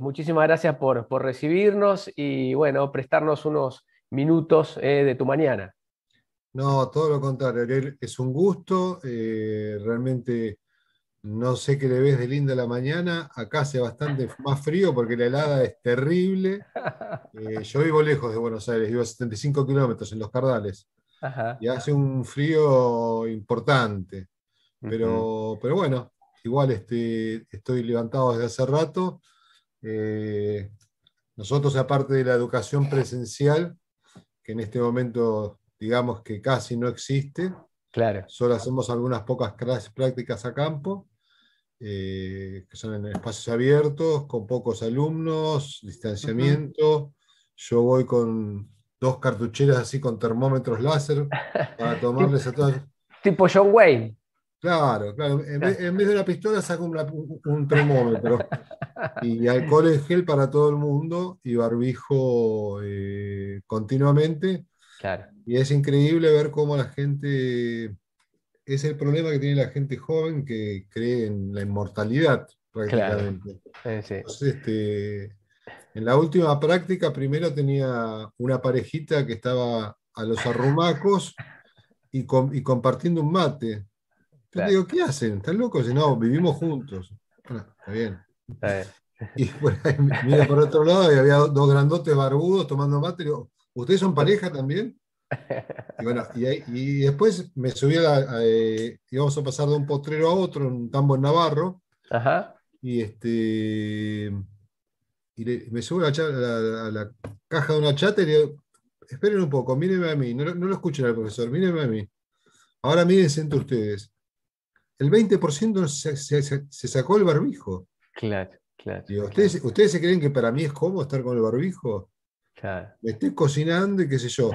muchísimas gracias por, recibirnos y bueno, prestarnos unos minutos eh, de tu mañana. No, todo lo contrario, es un gusto, eh, realmente no sé qué le ves de linda la mañana, acá hace bastante más frío porque la helada es terrible. Eh, yo vivo lejos de Buenos Aires, vivo a 75 kilómetros en los Cardales y hace un frío importante, pero, bueno, igual este, estoy levantado desde hace rato eh, nosotros, aparte de la educación presencial, que en este momento digamos que casi no existe, claro. solo hacemos algunas pocas clases prácticas a campo, eh, que son en espacios abiertos, con pocos alumnos, distanciamiento. Yo voy con dos cartucheras así con termómetros láser para tomarles a todos. Tipo John Wayne. Claro, claro. En vez, de la pistola saco un, termómetro. Y alcohol en gel para todo el mundo y barbijo eh, continuamente. Y es increíble ver cómo la gente. Es el problema que tiene la gente joven que cree en la inmortalidad, prácticamente. Eh, este, en la última práctica, primero tenía una parejita que estaba a los arrumacos y, y compartiendo un mate te digo, ¿qué hacen? ¿Están locos? si no, vivimos juntos. está bien. Y por otro lado había dos grandotes barbudos tomando mate. ¿ustedes son pareja también? Y después me subí a, vamos eh, a, pasar de un potrero a otro, un tambo en Navarro. Y este. me subo a la, caja de una chata y le digo, esperen un poco, mírenme a mí, no, no lo escuchen al profesor, mírenme a mí. Ahora mírense entre ustedes el 20% se, sacó el barbijo. Claro, claro, ¿ustedes, ¿Ustedes se creen que para mí es cómodo estar con el barbijo? Claro. Me estoy cocinando y qué sé yo.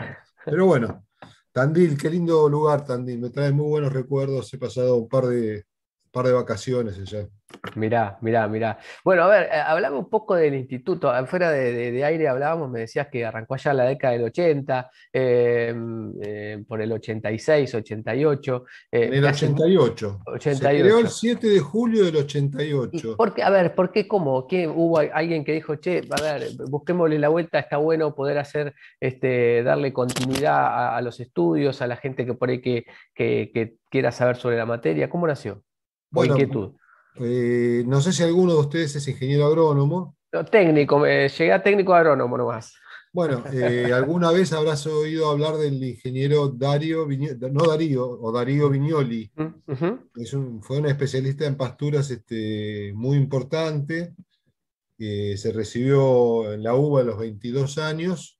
Pero bueno, Tandil, qué lindo lugar, Tandil. Me trae muy buenos recuerdos. He pasado un par de, par de vacaciones allá. Mirá, mirá, mirá. Bueno, a ver, eh, hablamos un poco del instituto. Fuera de, aire hablábamos, me decías que arrancó allá la década del 80, em, em, por el 86, 88. Eh, en el 88. 88. Se creó el 7 de julio del 88. Porque, a ver, ¿por qué cómo? ¿Qué, hubo alguien que dijo, che, a ver, busquémosle la vuelta, está bueno poder hacer, este, darle continuidad a, los estudios, a la gente que por ahí que, que quiera saber sobre la materia. ¿Cómo nació? Eh, no sé si alguno de ustedes es ingeniero agrónomo. técnico, llegué a técnico agrónomo nomás. Bueno, eh, alguna vez habrás oído hablar del ingeniero Dario, no Darío, o Darío Vignoli. Mm, fue un especialista en pasturas este, muy importante. se recibió en la UBA a los 22 años,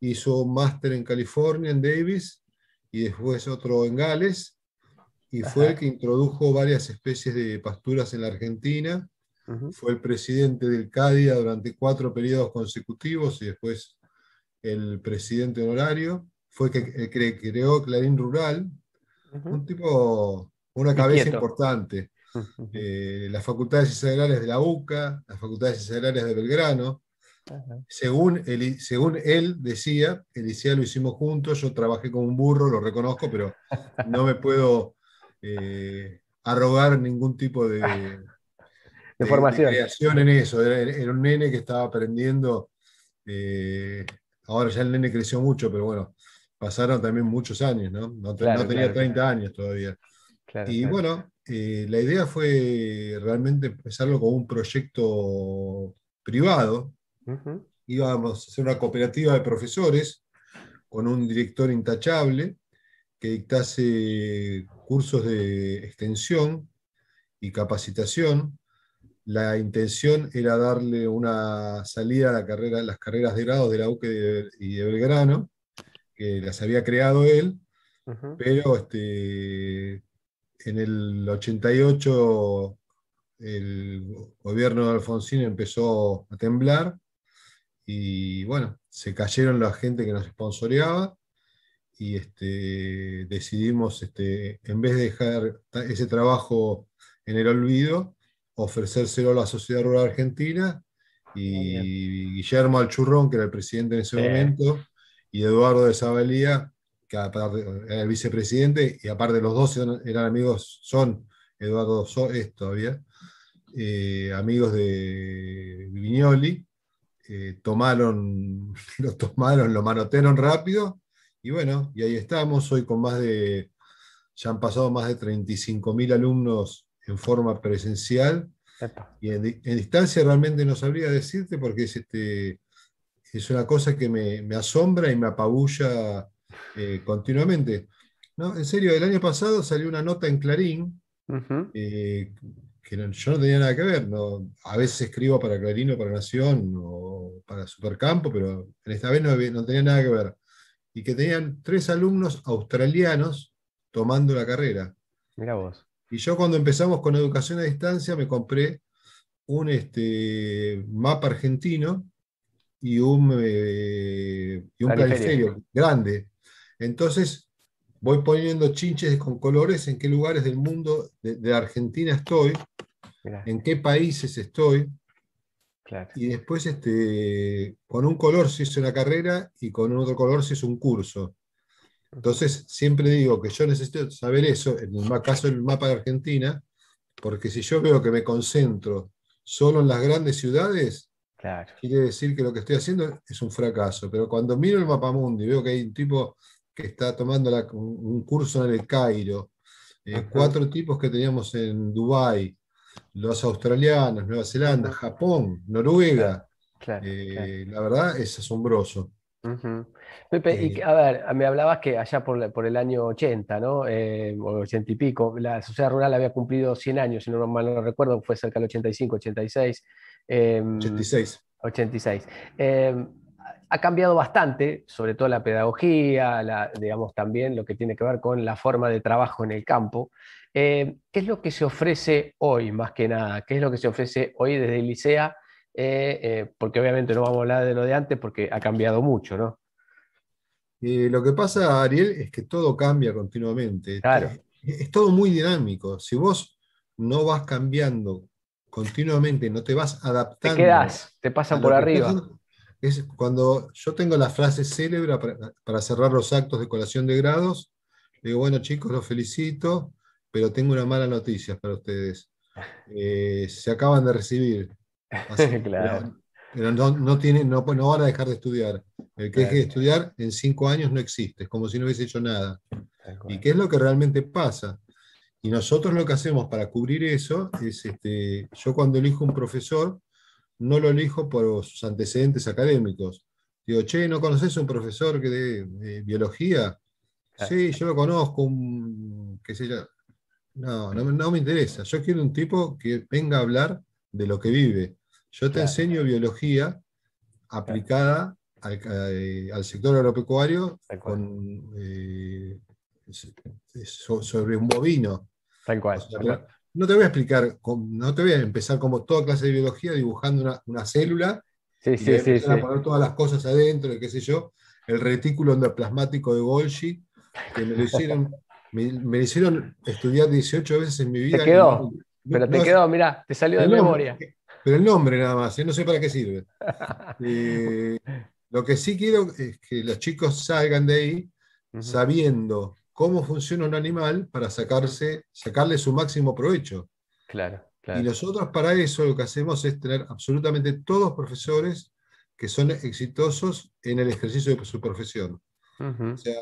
hizo un máster en California, en Davis, y después otro en Gales, y fue el que introdujo varias especies de pasturas en la Argentina. Fue el presidente del CADIA durante cuatro periodos consecutivos y después el presidente honorario. Fue el que, creó Clarín Rural. Un tipo, una cabeza importante. Eh, las facultades Ciencias de la UCA, las facultades Ciencias de Belgrano. Según él, según él decía, el ICEA lo hicimos juntos, yo trabajé como un burro, lo reconozco, pero no me puedo eh, arrogar ningún tipo de, formación. creación en eso. Era, un nene que estaba aprendiendo. Eh, ahora ya el nene creció mucho, pero bueno, pasaron también muchos años, ¿no? No, tenía 30 años todavía. y bueno, eh, la idea fue realmente empezarlo con un proyecto privado. Íbamos a hacer una cooperativa de profesores con un director intachable que dictase cursos de extensión y capacitación. La intención era darle una salida a las carreras de grado de la UCE y de Belgrano, que las había creado él, pero este, en el 88 el gobierno de Alfonsín empezó a temblar y bueno, se cayeron la gente que nos sponsoreaba y este, decidimos, este, en vez de dejar ese trabajo en el olvido, ofrecérselo a la Sociedad Rural Argentina y Guillermo Alchurrón, que era el presidente en ese momento, y Eduardo de Sabalía, que era el vicepresidente, y aparte los dos eran, amigos, son, Eduardo so, es todavía, eh, amigos de Vignoli, eh, tomaron, lo tomaron, lo manotearon rápido y bueno, y ahí estamos, hoy con más de, ya han pasado más de 35.000 alumnos en forma presencial. Y en, distancia realmente no sabría decirte porque es, este, es una cosa que me, asombra y me apabulla eh, continuamente. No, en serio, el año pasado salió una nota en Clarín, eh, que yo no tenía nada que ver. No, a veces escribo para Clarín o para Nación o para Supercampo, pero en esta vez no tenía nada que ver y que tenían tres alumnos australianos tomando la carrera. Mira vos. Y yo cuando empezamos con educación a distancia me compré un este, mapa argentino y un, eh, un grande. Entonces voy poniendo chinches con colores en qué lugares del mundo de, Argentina estoy, en qué países estoy. Y después este, con un color se hizo una carrera y con otro color se hizo un curso. Entonces, siempre digo que yo necesito saber eso, en el caso del mapa de Argentina, porque si yo veo que me concentro solo en las grandes ciudades, quiere decir que lo que estoy haciendo es un fracaso. Pero cuando miro el mapa mundo y veo que hay un tipo que está tomando un curso en el Cairo, eh, cuatro tipos que teníamos en Dubái, los australianos, Nueva Zelanda, Japón, Noruega. Eh, la verdad es asombroso. Pepe, eh, a ver, me hablabas que allá por, el año 80, ¿no? Eh, o 80 y pico, la sociedad rural había cumplido 100 años, si no mal no recuerdo, fue cerca del 85, 86. 86. 86 ha cambiado bastante, sobre todo la pedagogía, digamos también lo que tiene que ver con la forma de trabajo en el campo. Eh, ¿Qué es lo que se ofrece hoy, más que nada? ¿Qué es lo que se ofrece hoy desde Licea? Eh, eh, porque obviamente no vamos a hablar de lo de antes porque ha cambiado mucho, ¿no? lo que pasa, Ariel, es que todo cambia continuamente. Este, claro. Es, todo muy dinámico. Si vos no vas cambiando continuamente, no te vas adaptando. Te quedas, te pasan por arriba cuando yo tengo la frase célebre para, cerrar los actos de colación de grados, digo, bueno chicos, los felicito, pero tengo una mala noticia para ustedes. Eh, se acaban de recibir. Pero no, tienen, no, van a dejar de estudiar. El que deje de estudiar en cinco años no existe, es como si no hubiese hecho nada. ¿Y qué es lo que realmente pasa? Y nosotros lo que hacemos para cubrir eso es, este, yo cuando elijo un profesor, no lo elijo por sus antecedentes académicos. Digo, che, ¿no conoces un profesor que de, biología? Sí, yo lo conozco, qué sé yo. No, no, me interesa. Yo quiero un tipo que venga a hablar de lo que vive. Yo te enseño biología aplicada eh, al, sector agropecuario eh, sobre un bovino. Tal cual no te voy a explicar, no te voy a empezar como toda clase de biología dibujando una, célula sí, sí, a poner todas las cosas adentro, qué sé yo, el retículo endoplasmático de Golgi, que me lo hicieron, me, hicieron estudiar 18 veces en mi vida. Te quedó, pero te quedó, mirá, te salió de memoria. Pero el nombre nada más, yo ¿eh? no sé para qué sirve. Eh, lo que sí quiero es que los chicos salgan de ahí sabiendo cómo funciona un animal para sacarse, sacarle su máximo provecho. Claro, Y nosotros para eso lo que hacemos es tener absolutamente todos profesores que son exitosos en el ejercicio de su profesión. O sea,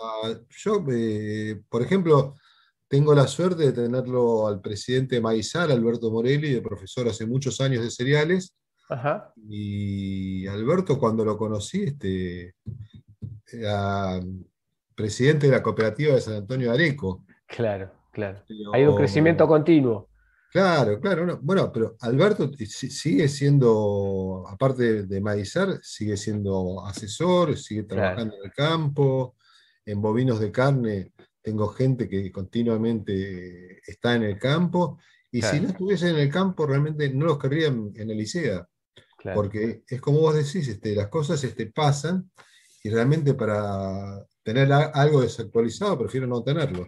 yo, eh, por ejemplo, tengo la suerte de tenerlo al presidente Maizar, Alberto Morelli, de profesor hace muchos años de cereales. Ajá. Y Alberto, cuando lo conocí, este, era, eh, presidente de la cooperativa de San Antonio Areco. Claro, claro. Hay un crecimiento continuo. Claro, claro. Bueno, pero Alberto sigue siendo, aparte de Maizar, sigue siendo asesor, sigue trabajando en el campo, en bovinos de carne. Tengo gente que continuamente está en el campo. Y si no estuviese en el campo, realmente no los querrían en el ICEA. Porque es como vos decís, este, las cosas este, pasan y realmente para tener algo desactualizado, prefiero no tenerlo.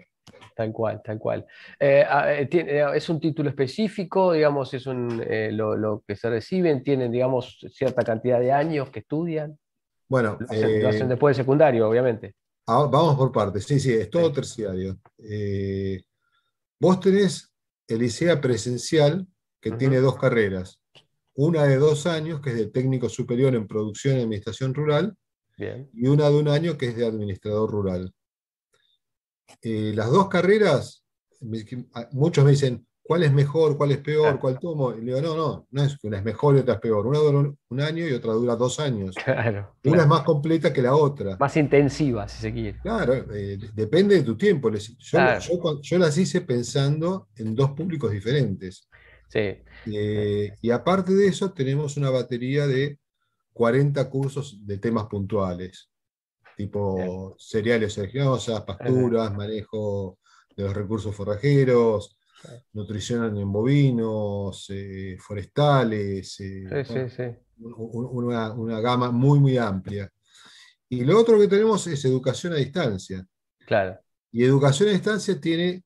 Tal cual, tal cual. Eh, ah, eh, eh, ¿Es un título específico, digamos, es un, lo, que se reciben? ¿Tienen, digamos, cierta cantidad de años que estudian? Bueno, hacen, después de secundario, obviamente. Ah, vamos por partes, sí, sí, es todo terciario. vos tenés el ICEA presencial, que tiene dos carreras. Una de dos años, que es de técnico superior en producción y administración rural, y una de un año que es de administrador rural. Eh, las dos carreras, ah, muchos me dicen, ¿cuál es mejor, cuál es peor, cuál tomo? Y le digo, no, no, no es que una es mejor y otra es peor. Una dura un año y otra dura dos años. una es más completa que la otra. Más intensiva, si se quiere. Claro, eh, depende de tu tiempo. Yo, las hice pensando en dos públicos diferentes. Sí. Eh, y aparte de eso, tenemos una batería de 40 cursos de temas puntuales, tipo cereales oleaginosas, pasturas, manejo de los recursos forrajeros, nutrición en bovinos, eh, forestales, eh, una, gama muy, muy amplia. Y lo otro que tenemos es educación a distancia. Claro. Y educación a distancia tiene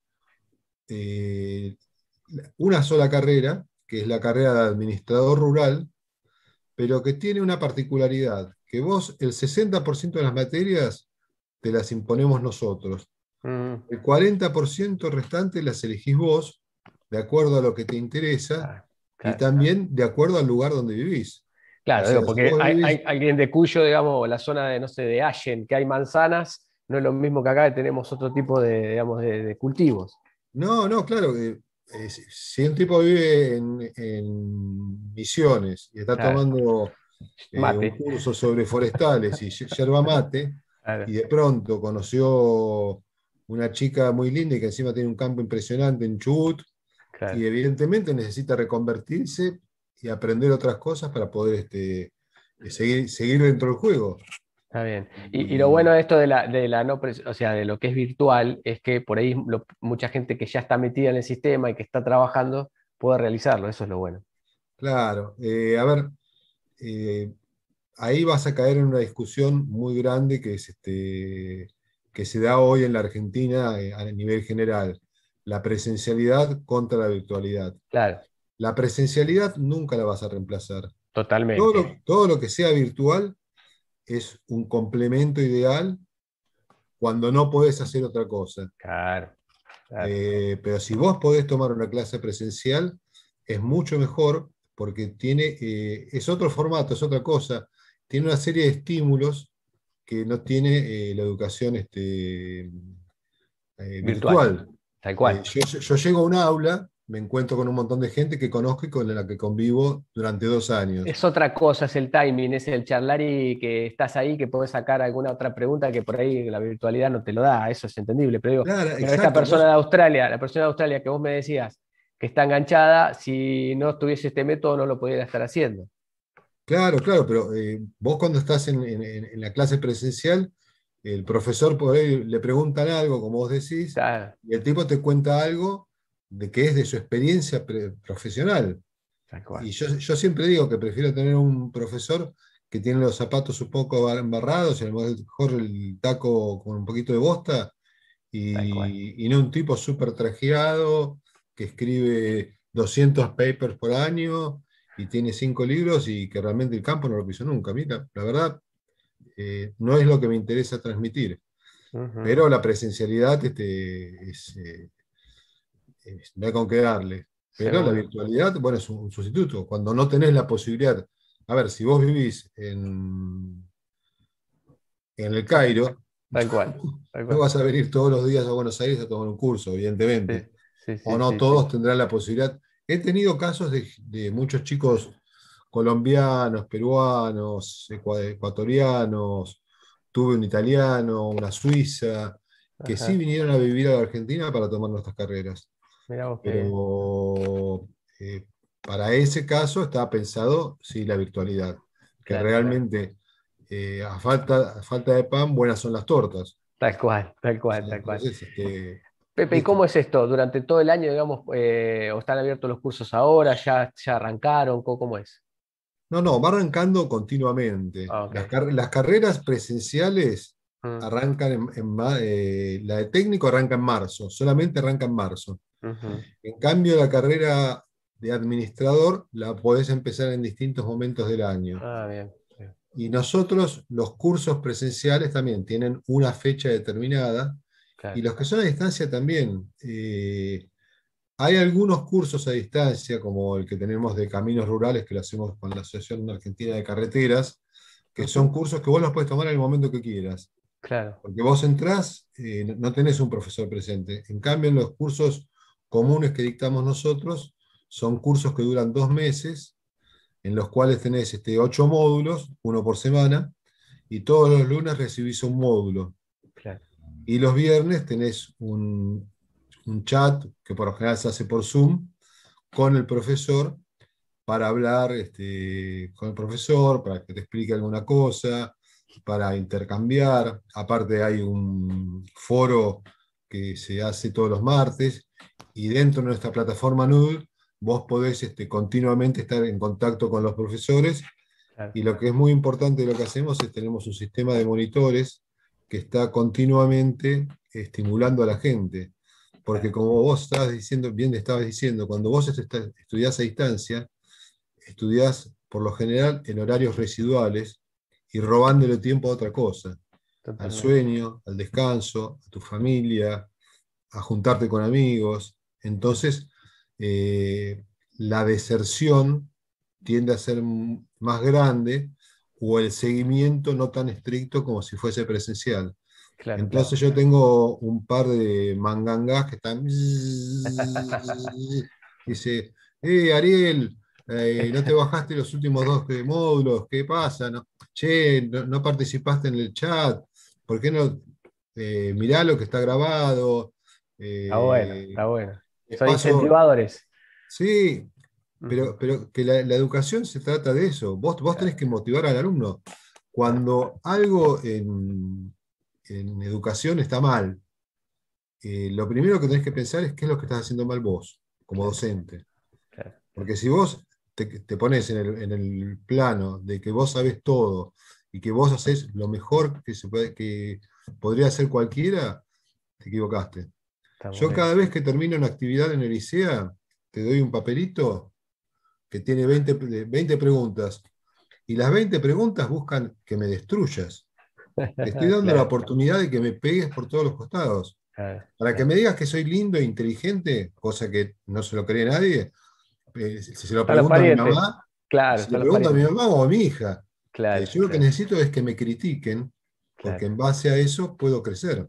eh, una sola carrera, que es la carrera de administrador rural, pero que tiene una particularidad, que vos el 60% de las materias te las imponemos nosotros. Mm. El 40% restante las elegís vos, de acuerdo a lo que te interesa, y también de acuerdo al lugar donde vivís. Claro, porque hay, alguien de Cuyo, digamos, la zona de, no sé, de Allen, que hay manzanas, no es lo mismo que acá, que tenemos otro tipo de, digamos, de, cultivos. No, no, claro. Eh, si un tipo vive en Misiones y está tomando cursos eh, un sobre forestales y yerba mate, y de pronto conoció una chica muy linda y que encima tiene un campo impresionante en Chubut, y evidentemente necesita reconvertirse y aprender otras cosas para poder este, eh, seguir, seguir dentro del juego. Está bien. Y, lo bueno de esto de la, de la o sea, de lo que es virtual, es que por ahí mucha gente que ya está metida en el sistema y que está trabajando puede realizarlo. Eso es lo bueno. Claro, eh, a ver, eh, ahí vas a caer en una discusión muy grande que, es este, que se da hoy en la Argentina eh, a nivel general, la presencialidad contra la virtualidad. Claro. La presencialidad nunca la vas a reemplazar. Totalmente. Todo lo, que sea virtual es un complemento ideal cuando no podés hacer otra cosa. Claro. pero si vos podés tomar una clase presencial, es mucho mejor porque tiene, eh, es otro formato, es otra cosa, tiene una serie de estímulos que no tiene eh, la educación este, eh, virtual. Tal cual. Yo, llego a un aula, me encuentro con un montón de gente que conozco y con la que convivo durante dos años. Es otra cosa, es el timing, es el charlar y que estás ahí, que puedes sacar alguna otra pregunta que por ahí la virtualidad no te lo da, eso es entendible. Pero digo, esta persona de Australia, la persona de Australia que vos me decías, que está enganchada, si no tuviese este método no lo pudiera estar haciendo. Claro, claro, pero eh, vos cuando estás en, la clase presencial, el profesor por le preguntan algo, como vos decís, y el tipo te cuenta algo de que es de su experiencia profesional. Y yo, yo, siempre digo que prefiero tener un profesor que tiene los zapatos un poco embarrados, y a lo mejor el taco con un poquito de bosta, y, y no un tipo súper trajeado, escribe 200 papers por año y tiene cinco libros y que realmente el campo no lo quiso nunca. Mira, la verdad, eh, no es lo que me interesa transmitir. Pero la presencialidad este, eh, es, no hay con qué darle. Pero la virtualidad, bueno, es un, sustituto. Cuando no tenés la posibilidad, a ver, si vos vivís en, en el Cairo, tal cual, no vas a venir todos los días a Buenos Aires a tomar un curso, evidentemente o no todos tendrán la posibilidad. He tenido casos de, muchos chicos colombianos, peruanos, ecuatorianos, tuve un italiano, una suiza, que sí vinieron a vivir a la Argentina para tomar nuestras carreras. Pero eh, para ese caso está pensado, sí, la virtualidad, que realmente eh, a, falta, falta de pan, buenas son las tortas. Tal cual, tal cual, tal cual. Este, Pepe, ¿y cómo es esto? Durante todo el año, digamos, eh, o están abiertos los cursos ahora, ya, arrancaron, ¿cómo es? No, no, va arrancando continuamente. Ah, las, carreras presenciales mm. arrancan en, eh, la de técnico arranca en marzo, solamente arranca en marzo. En cambio, la carrera de administrador la podés empezar en distintos momentos del año. Ah, Y nosotros, los cursos presenciales también tienen una fecha determinada y los que son a distancia también. Eh, hay algunos cursos a distancia, como el que tenemos de caminos rurales, que lo hacemos con la Asociación Argentina de Carreteras, que son cursos que vos los puedes tomar en el momento que quieras. Claro. Porque vos entrás, eh, no tenés un profesor presente. En cambio, en los cursos comunes que dictamos nosotros, son cursos que duran dos meses, en los cuales tenés este, ocho módulos, uno por semana, y todos los lunes recibís un módulo. Claro. Y los viernes tenés un, chat que por lo general se hace por Zoom con el profesor para hablar este, con el profesor, para que te explique alguna cosa, para intercambiar. Aparte hay un foro que se hace todos los martes y dentro de nuestra plataforma Noodle vos podés este, continuamente estar en contacto con los profesores y lo que es muy importante de lo que hacemos es tenemos un sistema de monitores que está continuamente estimulando a la gente. Porque como vos estabas diciendo, bien estabas diciendo, cuando vos estudiás a distancia, estudiás por lo general en horarios residuales y robándole tiempo a otra cosa. Al sueño, al descanso, a tu familia, a juntarte con amigos. Entonces, eh, la deserción tiende a ser más grande o el seguimiento no tan estricto como si fuese presencial. Entonces yo tengo un par de mangangas que están... Dice, eh, Ariel, eh, no te bajaste los últimos dos eh, módulos, ¿qué pasa? No, che, no, participaste en el chat, ¿por qué no? Eh, mirá lo que está grabado. está bueno, está bueno. Son incentivadores. Sí, pero, pero que la, educación se trata de eso. Vos, vos tenés que motivar al alumno. Cuando algo en, en educación está mal, eh, lo primero que tenés que pensar es qué es lo que estás haciendo mal vos, como docente. Porque si vos te, pones en el, en el, plano de que vos sabés todo y que vos haces lo mejor que, se puede, que podría hacer cualquiera, te equivocaste. Yo cada vez que termino una actividad en el ICEA, te doy un papelito que tiene 20, 20 preguntas, y las 20 preguntas buscan que me destruyas. Te estoy dando la oportunidad de que me pegues por todos los costados. Para que me digas que soy lindo e inteligente, cosa que no se lo cree nadie, eh, si se lo pregunta a mi mamá, claro, lo pregunta a mi mamá o a mi hija, claro, eh, yo lo que necesito es que me critiquen, porque en base a eso puedo crecer.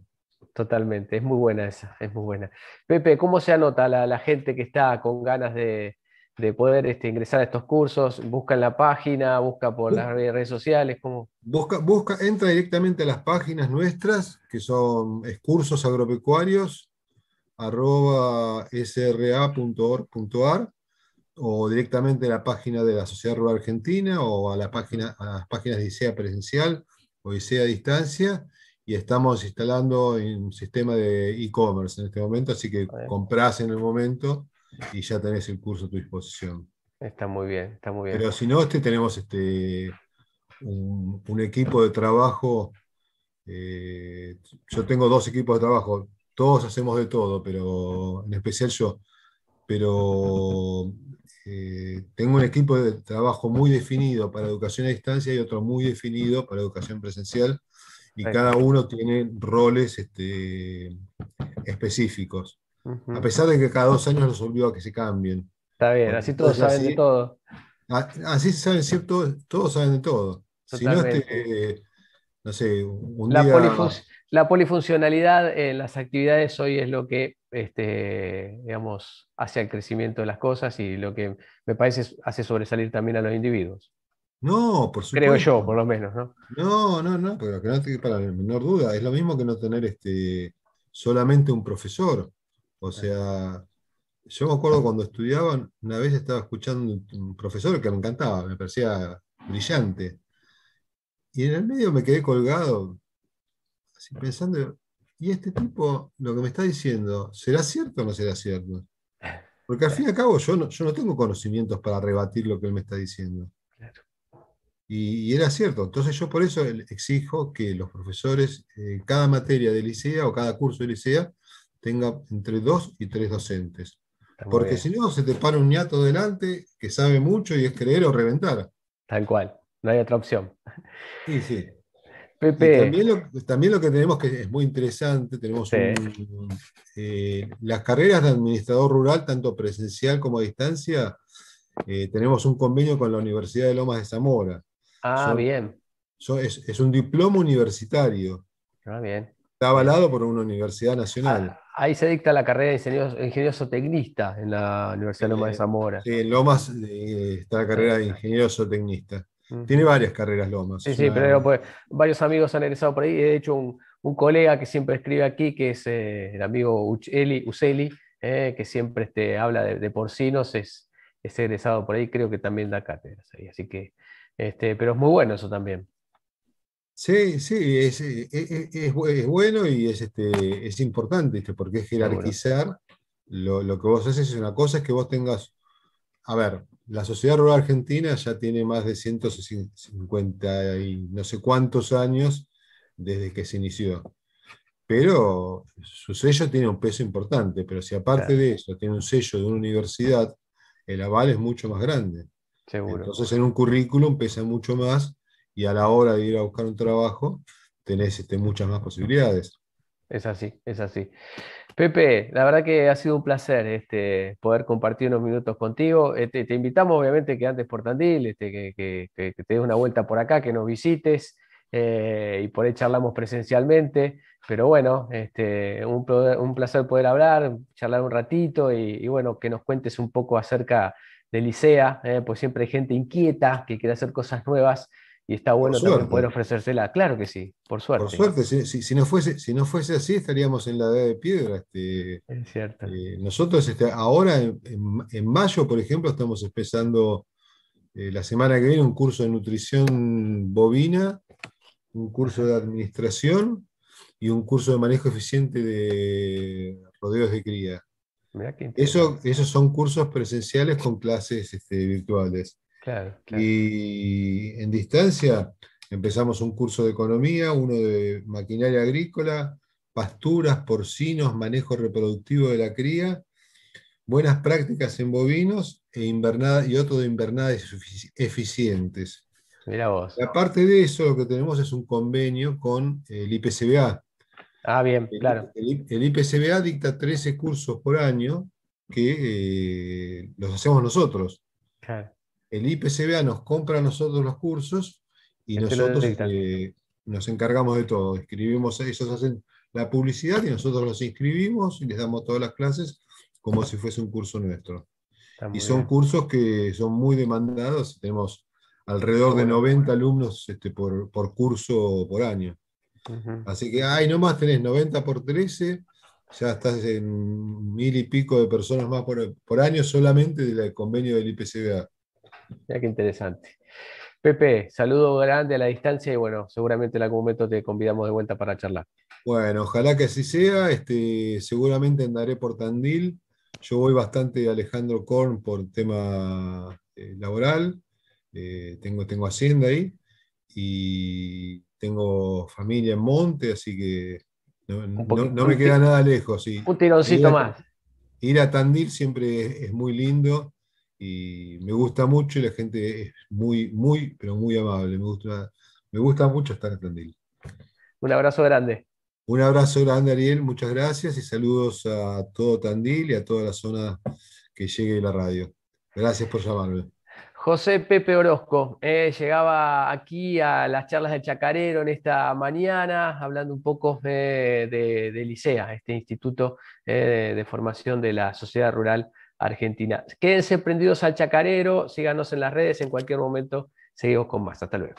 Totalmente, es muy buena esa, es muy buena. Pepe, ¿cómo se anota la gente que está con ganas de, de poder este, ingresar a estos cursos? ¿Busca en la página? ¿Busca por las redes sociales? Busca, busca, entra directamente a las páginas nuestras, que son cursos agropecuarios, arroba o directamente a la página de la Sociedad Rural Argentina o a, la página, a las páginas de ICEA presencial o ICEA distancia y estamos instalando un sistema de e-commerce en este momento, así que compras en el momento y ya tenés el curso a tu disposición. Está muy bien, está muy bien. Pero si no, este tenemos este, un, equipo de trabajo. Eh, yo tengo dos equipos de trabajo, todos hacemos de todo, pero en especial yo. Pero eh, tengo un equipo de trabajo muy definido para educación a distancia y otro muy definido para educación presencial. Y cada uno tiene roles este, específicos. A pesar de que cada dos años los a que se cambien. Está bien, así todos saben de todo. Así saben, cierto, todos saben de todo. la, día... polifuncionalidad en las actividades hoy es lo que, este, digamos, hace al crecimiento de las cosas y lo que me parece hace sobresalir también a los individuos. No, por supuesto. Creo yo, por lo menos, ¿no? No, no, no, pero que no te para la menor duda, es lo mismo que no tener este, solamente un profesor. O sea, yo me acuerdo cuando estudiaba, una vez estaba escuchando un profesor que me encantaba, me parecía brillante. Y en el medio me quedé colgado, así pensando, ¿y este tipo lo que me está diciendo, será cierto o no será cierto? Porque al fin y al cabo yo no, yo no tengo conocimientos para rebatir lo que él me está diciendo. Y, era cierto. Entonces yo por eso exijo que los profesores, en eh, cada materia de licea o cada curso de licea, tenga entre dos y tres docentes. Porque si no, se te para un ñato delante que sabe mucho y es creer o reventar. Tal cual, no hay otra opción. Sí, sí. Pepe. También lo, que tenemos que es muy interesante, tenemos eh, las carreras de administrador rural, tanto presencial como a distancia, eh, tenemos un convenio con la Universidad de Lomas de Zamora. Ah, bien. es, es, un diploma universitario. Ah, bien. Está avalado por una universidad nacional. Ah, ahí se dicta la carrera de ingeniero ingenioso tecnista en la Universidad Loma de eh, Zamora. en Lomas eh, está la carrera de ingeniero tecnista. Tiene varias carreras Lomas. Sí, sí, pero pues, varios amigos han egresado por ahí. De hecho, un, colega que siempre escribe aquí, que es eh, el amigo Useli que siempre este, habla de, porcinos, es, es egresado por ahí, creo que también da cátedras ahí. Así que, este, pero es muy bueno eso también. Sí, sí, es, eh, eh, eh, es, bueno y es, este, es importante, porque es jerarquizar. Lo, lo, que vos haces es una cosa, es que vos tengas, a ver, la sociedad rural argentina ya tiene más de 150 y no sé cuántos años desde que se inició. Pero su sello tiene un peso importante, pero si aparte de eso tiene un sello de una universidad, el aval es mucho más grande. Seguro. Entonces en un currículum pesa mucho más y a la hora de ir a buscar un trabajo tenés este, muchas más posibilidades. Es así, es así. Pepe, la verdad que ha sido un placer este, poder compartir unos minutos contigo. Este, te invitamos, obviamente, que antes por Tandil, este, que, te des una vuelta por acá, que nos visites eh, y por ahí charlamos presencialmente. Pero bueno, este, un, placer poder hablar, charlar un ratito y, bueno, que nos cuentes un poco acerca de Licea, eh, pues siempre hay gente inquieta que quiere hacer cosas nuevas. Y está bueno también poder ofrecérsela, claro que sí, por suerte. Por suerte, si, no, fuese, si no fuese así, estaríamos en la edad de piedra. Este, es cierto. Eh, nosotros este, ahora, en, mayo, por ejemplo, estamos empezando eh, la semana que viene un curso de nutrición bovina, un curso de administración y un curso de manejo eficiente de rodeos de cría. Eso, esos son cursos presenciales con clases este, virtuales. Y en distancia empezamos un curso de economía, uno de maquinaria agrícola, pasturas, porcinos, manejo reproductivo de la cría, buenas prácticas en bovinos e invernada, y otro de invernadas eficientes. Mira vos. Aparte de eso, lo que tenemos es un convenio con el IPCBA. Ah, bien, claro. El, IPCBA dicta 13 cursos por año que eh, los hacemos nosotros. Claro el IPCBA nos compra a nosotros los cursos y este nosotros eh, nos encargamos de todo. Escribimos, ellos hacen la publicidad y nosotros los inscribimos y les damos todas las clases como si fuese un curso nuestro. Y son cursos que son muy demandados, tenemos alrededor de 90 alumnos este, por, curso por año. Así que ahí nomás tenés 90 por 13, ya estás en mil y pico de personas más por, por año solamente del convenio del IPCBA. Mira qué interesante. Pepe, saludo grande a la distancia y bueno, seguramente en algún momento te convidamos de vuelta para charlar. Bueno, ojalá que así sea. Este, seguramente andaré por Tandil. Yo voy bastante Alejandro Korn por tema eh, laboral. Eh, tengo, tengo hacienda ahí y tengo familia en Monte, así que no, me queda nada lejos. un tironcito más. Ir a Tandil siempre es muy lindo y me gusta mucho y la gente es muy, muy, pero muy amable. Me gusta, me gusta mucho estar en Tandil. Un abrazo grande. Un abrazo grande, Ariel. Muchas gracias y saludos a todo Tandil y a toda la zona que llegue la radio. Gracias por llamarme. José Pepe Orozco eh, llegaba aquí a las charlas del Chacarero en esta mañana, hablando un poco eh, de, LICEA, este instituto eh, de formación de la sociedad rural Argentina. Quédense prendidos al chacarero, síganos en las redes, en cualquier momento seguimos con más. Hasta luego.